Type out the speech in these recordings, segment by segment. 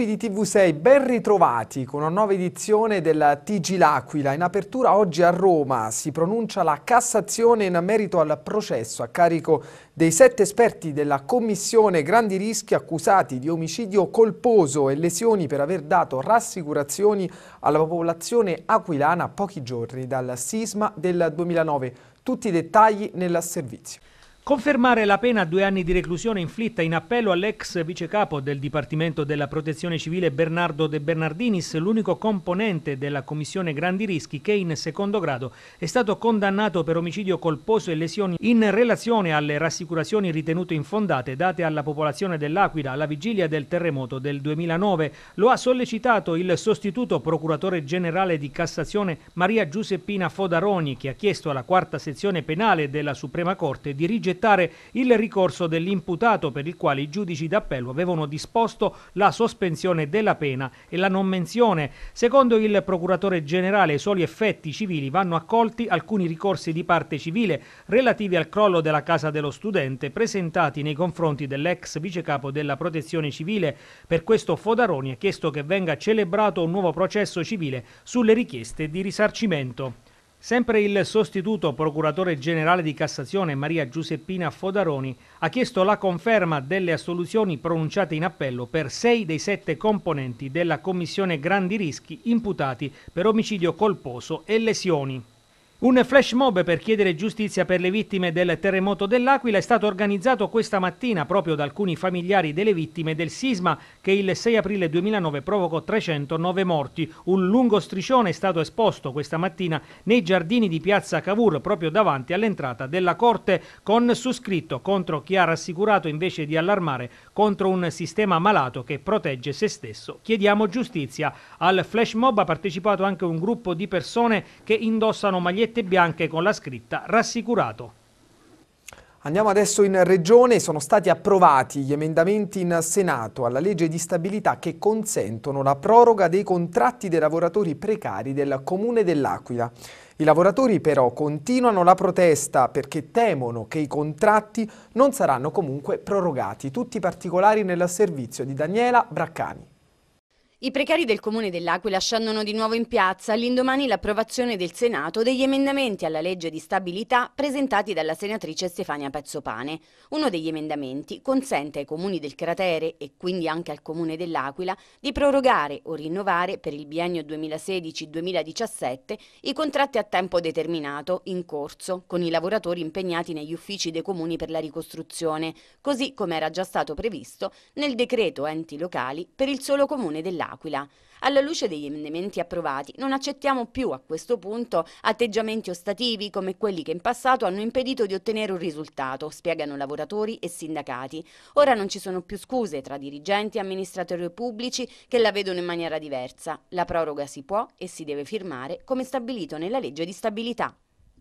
amici di TV6, ben ritrovati con una nuova edizione della TG L'Aquila. In apertura oggi a Roma si pronuncia la Cassazione in merito al processo a carico dei sette esperti della Commissione Grandi Rischi accusati di omicidio colposo e lesioni per aver dato rassicurazioni alla popolazione aquilana pochi giorni dal sisma del 2009. Tutti i dettagli nel servizio. Confermare la pena a due anni di reclusione inflitta in appello all'ex vicecapo del Dipartimento della Protezione Civile Bernardo De Bernardinis, l'unico componente della Commissione Grandi Rischi che in secondo grado è stato condannato per omicidio colposo e lesioni in relazione alle rassicurazioni ritenute infondate date alla popolazione dell'Aquila alla vigilia del terremoto del 2009. Lo ha sollecitato il sostituto procuratore generale di Cassazione Maria Giuseppina Fodaroni che ha chiesto alla quarta sezione penale della Suprema Corte di rigere rigettare il ricorso dell'imputato per il quale i giudici d'appello avevano disposto la sospensione della pena e la non menzione. Secondo il procuratore generale, ai soli effetti civili vanno accolti alcuni ricorsi di parte civile relativi al crollo della casa dello studente presentati nei confronti dell'ex vicecapo della protezione civile. Per questo Fodaroni ha chiesto che venga celebrato un nuovo processo civile sulle richieste di risarcimento. Sempre il sostituto procuratore generale di Cassazione Maria Giuseppina Fodaroni ha chiesto la conferma delle assoluzioni pronunciate in appello per sei dei sette componenti della Commissione Grandi Rischi imputati per omicidio colposo e lesioni. Un flash mob per chiedere giustizia per le vittime del terremoto dell'Aquila è stato organizzato questa mattina proprio da alcuni familiari delle vittime del sisma che il 6 aprile 2009 provocò 309 morti. Un lungo striscione è stato esposto questa mattina nei giardini di Piazza Cavour proprio davanti all'entrata della Corte con su scritto contro chi ha rassicurato invece di allarmare contro un sistema malato che protegge se stesso. Chiediamo giustizia. Al flash mob ha partecipato anche un gruppo di persone che indossano magliette magliette bianche con la scritta rassicurato. Andiamo adesso in Regione, sono stati approvati gli emendamenti in Senato alla legge di stabilità che consentono la proroga dei contratti dei lavoratori precari del Comune dell'Aquila. I lavoratori però continuano la protesta perché temono che i contratti non saranno comunque prorogati. Tutti i particolari nel servizio di Daniela Braccani. I precari del Comune dell'Aquila scendono di nuovo in piazza all'indomani l'approvazione del Senato degli emendamenti alla legge di stabilità presentati dalla senatrice Stefania Pezzopane. Uno degli emendamenti consente ai comuni del cratere e quindi anche al Comune dell'Aquila di prorogare o rinnovare per il biennio 2016-2017 i contratti a tempo determinato in corso con i lavoratori impegnati negli uffici dei comuni per la ricostruzione, così come era già stato previsto nel decreto enti locali per il solo Comune dell'Aquila dell'Aquila. Alla luce degli emendamenti approvati non accettiamo più a questo punto atteggiamenti ostativi come quelli che in passato hanno impedito di ottenere un risultato, spiegano lavoratori e sindacati. Ora non ci sono più scuse tra dirigenti e amministratori pubblici che la vedono in maniera diversa. La proroga si può e si deve firmare come stabilito nella legge di stabilità.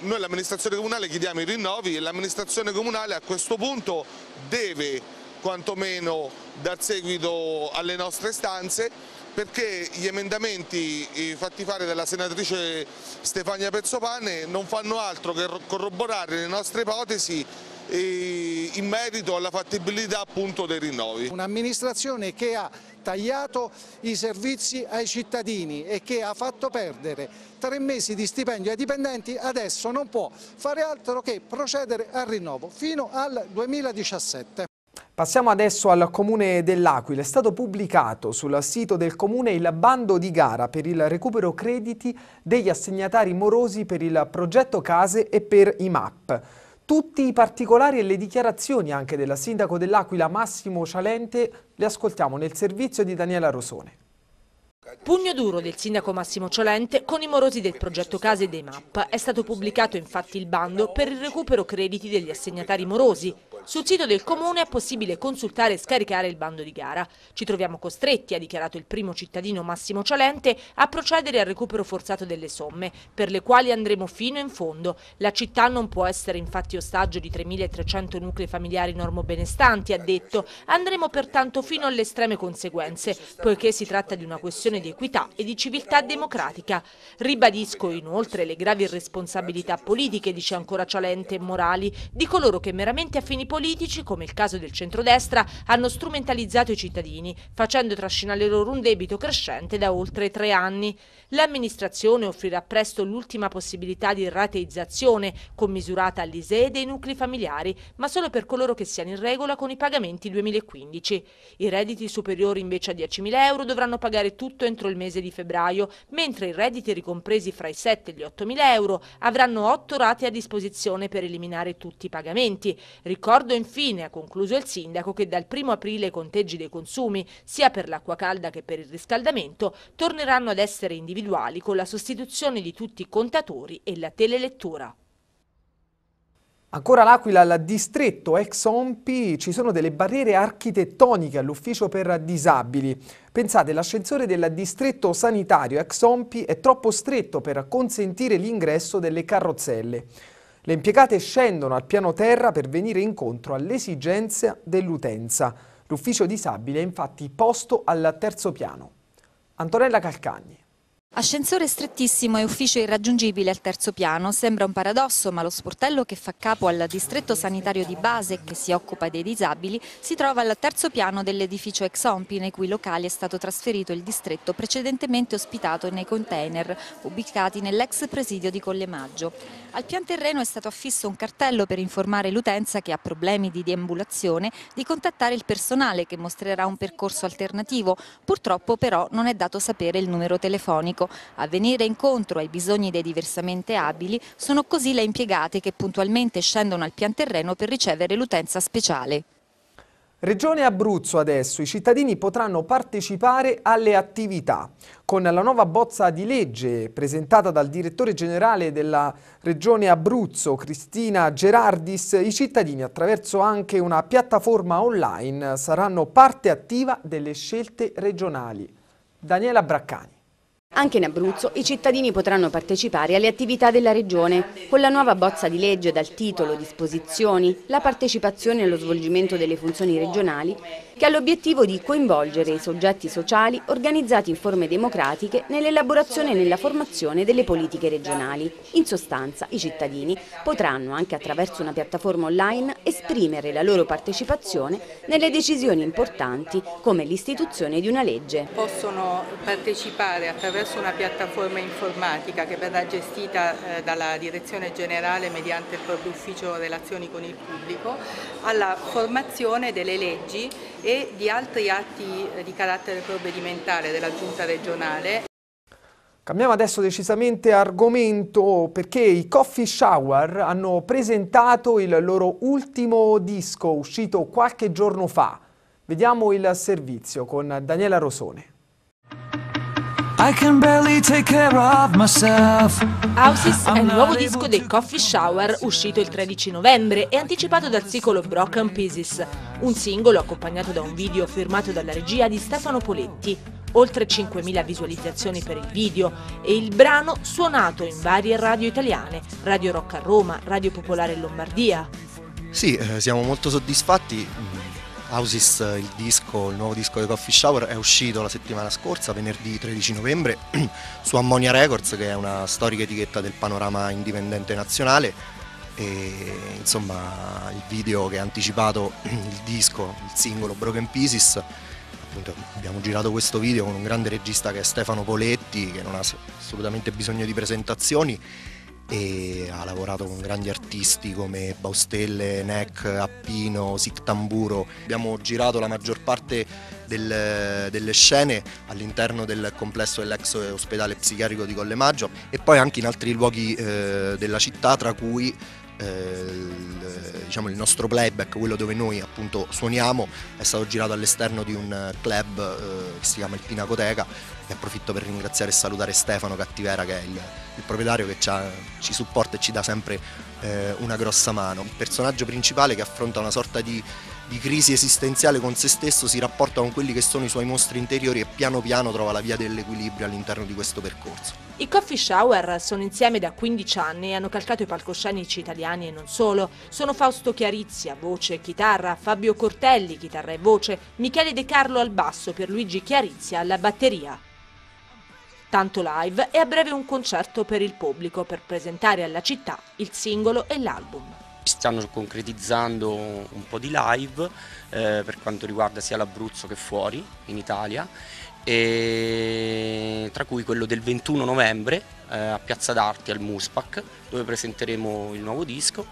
Noi all'amministrazione comunale chiediamo i rinnovi e l'amministrazione comunale a questo punto deve quantomeno dar seguito alle nostre stanze perché gli emendamenti fatti fare dalla senatrice Stefania Pezzopane non fanno altro che corroborare le nostre ipotesi eh, in merito alla fattibilità appunto dei rinnovi. Un'amministrazione che ha tagliato i servizi ai cittadini e che ha fatto perdere tre mesi di stipendio ai dipendenti adesso non può fare altro che procedere al rinnovo fino al 2017. Passiamo adesso al Comune dell'Aquila. È stato pubblicato sul sito del Comune il bando di gara per il recupero crediti degli assegnatari morosi per il progetto case e per i MAP. Tutti i particolari e le dichiarazioni anche della Sindaco dell'Aquila Massimo Cialente le ascoltiamo nel servizio di Daniela Rosone. Pugno duro del sindaco Massimo Ciolente con i morosi del progetto Case dei MAP. È stato pubblicato infatti il bando per il recupero crediti degli assegnatari morosi sul sito del comune è possibile consultare e scaricare il bando di gara. Ci troviamo costretti, ha dichiarato il primo cittadino Massimo Cialente, a procedere al recupero forzato delle somme, per le quali andremo fino in fondo. La città non può essere infatti ostaggio di 3.300 nuclei familiari normobenestanti, ha detto. Andremo pertanto fino alle estreme conseguenze, poiché si tratta di una questione di equità e di civiltà democratica. Ribadisco inoltre le gravi responsabilità politiche, dice ancora Cialente, e morali, di coloro che meramente a fini politici, come il caso del centrodestra, hanno strumentalizzato i cittadini, facendo trascinare loro un debito crescente da oltre tre anni. L'amministrazione offrirà presto l'ultima possibilità di rateizzazione, commisurata all'ISEE dei nuclei familiari, ma solo per coloro che siano in regola con i pagamenti 2015. I redditi superiori invece a 10.000 euro dovranno pagare tutto entro il mese di febbraio, mentre i redditi ricompresi fra i 7 e gli 8.000 euro avranno 8 rate a disposizione per eliminare tutti i pagamenti. Ricordo Ricordo infine, ha concluso il sindaco, che dal 1 aprile i conteggi dei consumi, sia per l'acqua calda che per il riscaldamento, torneranno ad essere individuali con la sostituzione di tutti i contatori e la telelettura. Ancora l'Aquila, al distretto ex Ompi, ci sono delle barriere architettoniche all'ufficio per disabili. Pensate, l'ascensore del distretto sanitario ex Ompi è troppo stretto per consentire l'ingresso delle carrozzelle. Le impiegate scendono al piano terra per venire incontro all'esigenza dell'utenza. L'ufficio disabile è infatti posto al terzo piano. Antonella Calcagni. Ascensore strettissimo e ufficio irraggiungibile al terzo piano. Sembra un paradosso, ma lo sportello che fa capo al distretto sanitario di base che si occupa dei disabili si trova al terzo piano dell'edificio Exompi, nei cui locali è stato trasferito il distretto precedentemente ospitato nei container ubicati nell'ex presidio di Collemaggio. Al pian terreno è stato affisso un cartello per informare l'utenza che ha problemi di deambulazione di contattare il personale che mostrerà un percorso alternativo. Purtroppo però non è dato sapere il numero telefonico. A venire incontro ai bisogni dei diversamente abili sono così le impiegate che puntualmente scendono al pian terreno per ricevere l'utenza speciale. Regione Abruzzo adesso i cittadini potranno partecipare alle attività. Con la nuova bozza di legge presentata dal direttore generale della Regione Abruzzo, Cristina Gerardis, i cittadini attraverso anche una piattaforma online saranno parte attiva delle scelte regionali. Daniela Braccani. Anche in Abruzzo i cittadini potranno partecipare alle attività della Regione. Con la nuova bozza di legge dal titolo Disposizioni, la partecipazione allo svolgimento delle funzioni regionali, che ha l'obiettivo di coinvolgere i soggetti sociali organizzati in forme democratiche nell'elaborazione e nella formazione delle politiche regionali. In sostanza, i cittadini potranno, anche attraverso una piattaforma online, esprimere la loro partecipazione nelle decisioni importanti come l'istituzione di una legge. Possono partecipare attraverso attraverso una piattaforma informatica che verrà gestita eh, dalla Direzione Generale mediante il proprio ufficio relazioni con il pubblico, alla formazione delle leggi e di altri atti eh, di carattere provvedimentale della Giunta regionale. Cambiamo adesso decisamente argomento perché i Coffee Shower hanno presentato il loro ultimo disco uscito qualche giorno fa. Vediamo il servizio con Daniela Rosone. I can barely take care of myself. Houses è il nuovo disco dei Coffee Shower uscito il 13 novembre e anticipato dal singolo Broken Pieces, un singolo accompagnato da un video firmato dalla regia di Stefano Poletti. Oltre 5.000 visualizzazioni per il video e il brano suonato in varie radio italiane, Radio Rock a Roma, Radio Popolare Lombardia. Sì, eh, siamo molto soddisfatti Houses, eh, il disco, il nuovo disco di Coffee Shower è uscito la settimana scorsa, venerdì 13 novembre, su Ammonia Records che è una storica etichetta del panorama indipendente nazionale e insomma il video che ha anticipato il disco, il singolo Broken Pieces, appunto abbiamo girato questo video con un grande regista che è Stefano Poletti che non ha assolutamente bisogno di presentazioni e ha lavorato con grandi artisti come Baustelle, Neck, Appino, Sictamburo. Abbiamo girato la maggior parte del, delle scene all'interno del complesso dell'ex ospedale psichiatrico di Collemaggio e poi anche in altri luoghi eh, della città tra cui eh, il, diciamo, il nostro playback, quello dove noi appunto suoniamo, è stato girato all'esterno di un eh, club eh, che si chiama il Pinacoteca e approfitto per ringraziare e salutare Stefano Cattivera che è il, il proprietario che ci supporta e ci dà sempre eh, una grossa mano. Il personaggio principale che affronta una sorta di, di, crisi esistenziale con se stesso si rapporta con quelli che sono i suoi mostri interiori e piano piano trova la via dell'equilibrio all'interno di questo percorso. I coffee shower sono insieme da 15 anni e hanno calcato i palcoscenici italiani e non solo. Sono Fausto Chiarizia, voce e chitarra, Fabio Cortelli, chitarra e voce, Michele De Carlo al basso, Luigi Chiarizia alla batteria. Tanto live e a breve un concerto per il pubblico per presentare alla città il singolo e l'album stanno concretizzando un po' di live eh, per quanto riguarda sia l'Abruzzo che fuori in Italia e tra cui quello del 21 novembre eh, a Piazza d'Arti al Muspac dove presenteremo il nuovo disco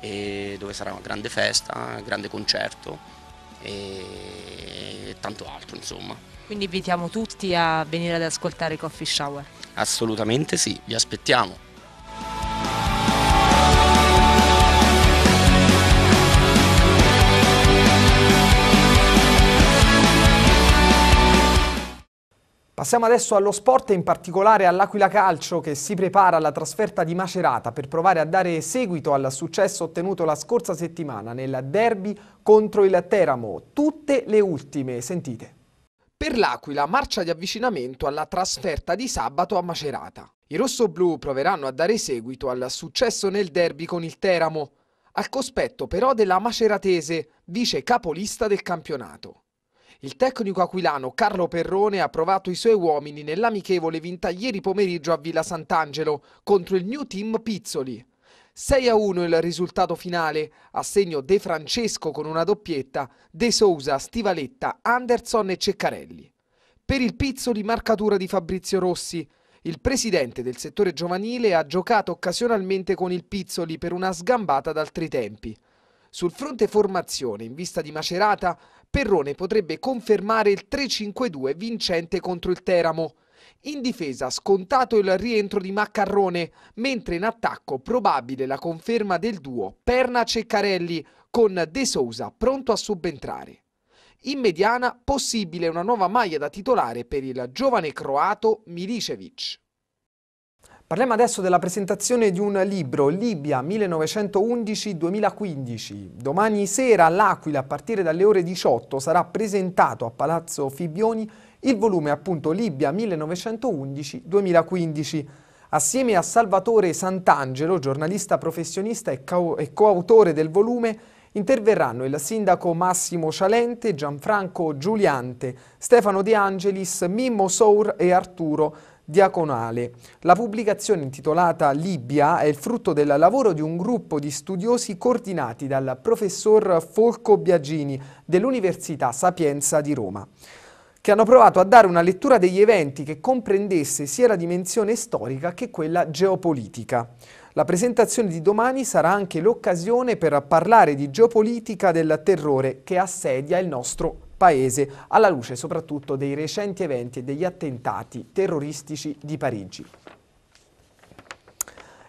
e dove sarà una grande festa, un grande concerto e tanto altro insomma. Quindi invitiamo tutti a venire ad ascoltare Coffee Shower. Assolutamente sì, vi aspettiamo. Passiamo adesso allo sport e in particolare all'Aquila Calcio che si prepara alla trasferta di Macerata per provare a dare seguito al successo ottenuto la scorsa settimana nel derby contro il Teramo. Tutte le ultime, sentite. Per l'Aquila marcia di avvicinamento alla trasferta di sabato a Macerata. I rossoblù proveranno a dare seguito al successo nel derby con il Teramo, al cospetto però della Maceratese, vice capolista del campionato. Il tecnico aquilano Carlo Perrone ha provato i suoi uomini nell'amichevole vinta ieri pomeriggio a Villa Sant'Angelo contro il New Team Pizzoli. 6 a 1 il risultato finale, a segno De Francesco con una doppietta, De Sousa, Stivaletta, Anderson e Ceccarelli. Per il Pizzoli marcatura di Fabrizio Rossi, il presidente del settore giovanile ha giocato occasionalmente con il Pizzoli per una sgambata d'altri tempi. Sul fronte formazione, in vista di Macerata, Perrone potrebbe confermare il 3-5-2 vincente contro il Teramo. In difesa scontato il rientro di Maccarrone, mentre in attacco probabile la conferma del duo Perna-Ceccarelli con De Sousa pronto a subentrare. In mediana possibile una nuova maglia da titolare per il giovane croato Milicevic. Parliamo adesso della presentazione di un libro, Libia 1911-2015. Domani sera all'Aquila, a partire dalle ore 18, sarà presentato a Palazzo Fibbioni il volume appunto Libia 1911-2015. Assieme a Salvatore Sant'Angelo, giornalista professionista e, e coautore del volume, interverranno il sindaco Massimo Cialente, Gianfranco Giuliante, Stefano De Angelis, Mimmo Sour e Arturo diaconale. La pubblicazione intitolata Libia è il frutto del lavoro di un gruppo di studiosi coordinati dal professor Folco Biagini dell'Università Sapienza di Roma che hanno provato a dare una lettura degli eventi che comprendesse sia la dimensione storica che quella geopolitica. La presentazione di domani sarà anche l'occasione per parlare di geopolitica del terrore che assedia il nostro Paese, alla luce soprattutto dei recenti eventi e degli attentati terroristici di Parigi.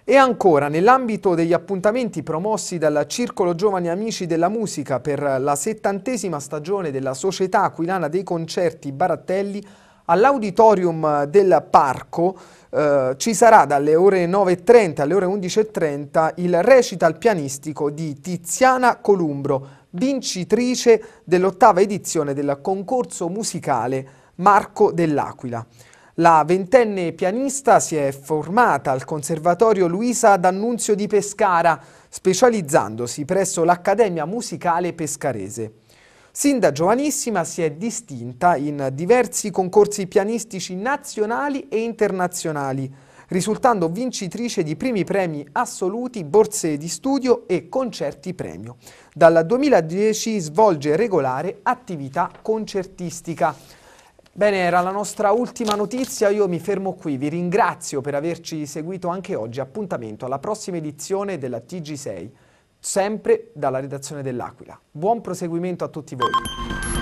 E ancora, nell'ambito degli appuntamenti promossi dal Circolo Giovani Amici della Musica per la settantesima stagione della Società Aquilana dei Concerti Barattelli, all'auditorium del parco eh, ci sarà dalle ore 9.30 alle ore 11.30 il recital pianistico di Tiziana Columbro, vincitrice dell'ottava edizione del concorso musicale Marco dell'Aquila. La ventenne pianista si è formata al Conservatorio Luisa D'Annunzio di Pescara, specializzandosi presso l'Accademia Musicale Pescarese. Sin da giovanissima si è distinta in diversi concorsi pianistici nazionali e internazionali, risultando vincitrice di primi premi assoluti, borse di studio e concerti premio. Dal 2010 svolge regolare attività concertistica. Bene, era la nostra ultima notizia, io mi fermo qui, vi ringrazio per averci seguito anche oggi, appuntamento alla prossima edizione della TG6, sempre dalla redazione dell'Aquila. Buon proseguimento a tutti voi.